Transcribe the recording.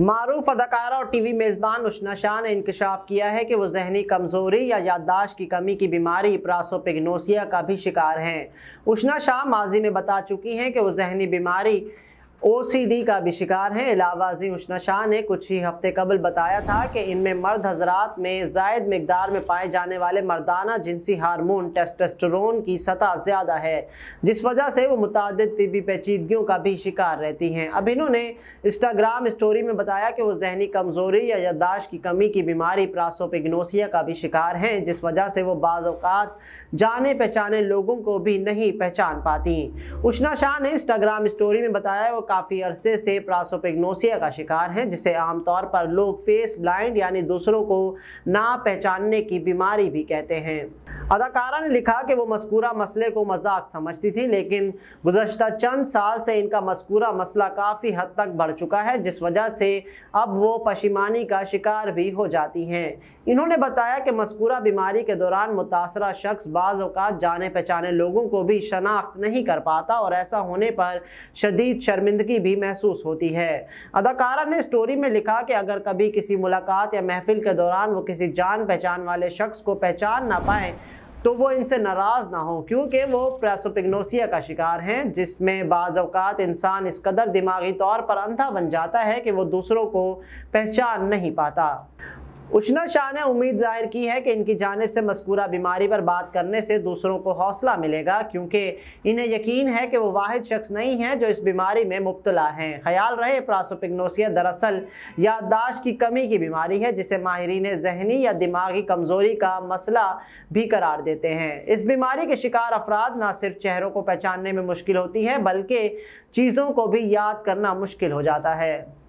मरूफ अदाकारा और टीवी मेज़बान उशना शाह ने इंकशाफ किया है कि वो जहनी कमज़ोरी या याददाश्त की कमी की बीमारी प्रासोपिग्नोसिया का भी शिकार हैं उशना शाह माजी में बता चुकी हैं कि वो जहनी बीमारी ओसीडी का भी शिकार हैं इलावाजी उशना शाह ने कुछ ही हफ्ते कबल बताया था कि इनमें मर्द हजरात में जायद मकदार में पाए जाने वाले मर्दाना जिनसी हारमोन टेस्टोस्टेरोन की सतह ज़्यादा है जिस वजह से वो मुतद तबी पेचीदगियों का भी शिकार रहती हैं अब इन्होंने इंस्टाग्राम स्टोरी में बताया कि वो जहनी कमज़ोरी या यादाश्त की कमी की बीमारी प्रासोपिग्नोसिया का भी शिकार हैं जिस वजह से वो बाज़ात जाने पहचाने लोगों को भी नहीं पहचान पाती उशना शाह ने इंस्टाग्राम स्टोरी में बताया वो काफ़ी अरसे से प्रासोपिग्नोसिया का शिकार हैं जिसे आमतौर पर लोग फेस ब्लाइंड यानी दूसरों को ना पहचानने की बीमारी भी कहते हैं अदाकारा ने लिखा कि वो मस्कूरा मसले को मजाक समझती थी लेकिन गुजशत चंद साल से इनका मस्कूरा मसला काफ़ी हद तक बढ़ चुका है जिस वजह से अब वो पशीमानी का शिकार भी हो जाती हैं इन्होंने बताया कि मस्कूरा बीमारी के दौरान मुतासर शख्स बाज़ जाने पहचाने लोगों को भी शनाख्त नहीं कर पाता और ऐसा होने पर शदीद शर्मिंदगी भी महसूस होती है अदाकारा ने स्टोरी में लिखा कि अगर कभी किसी मुलाकात या महफिल के दौरान वो किसी जान पहचान वाले शख्स को पहचान ना पाए तो वो इनसे नाराज़ ना हो क्योंकि वो प्रेसोपिग्नोसिया का शिकार हैं जिसमें बाज़ात इंसान इस कदर दिमागी तौर पर अंधा बन जाता है कि वो दूसरों को पहचान नहीं पाता उशना शाह ने उम्मीद जाहिर की है कि इनकी जानब से मस्कूरा बीमारी पर बात करने से दूसरों को हौसला मिलेगा क्योंकि इन्हें यकीन है कि वो वाद शख्स नहीं हैं जो इस बीमारी में मुबतला हैं ख्याल रहे प्रासोपिग्नोसिया दरअसल याददाश्त की कमी की बीमारी है जिसे माहरीन जहनी या दिमागी कमज़ोरी का मसला भी करार देते हैं इस बीमारी के शिकार अफराद ना सिर्फ चेहरों को पहचानने में मुश्किल होती है बल्कि चीज़ों को भी याद करना मुश्किल हो जाता है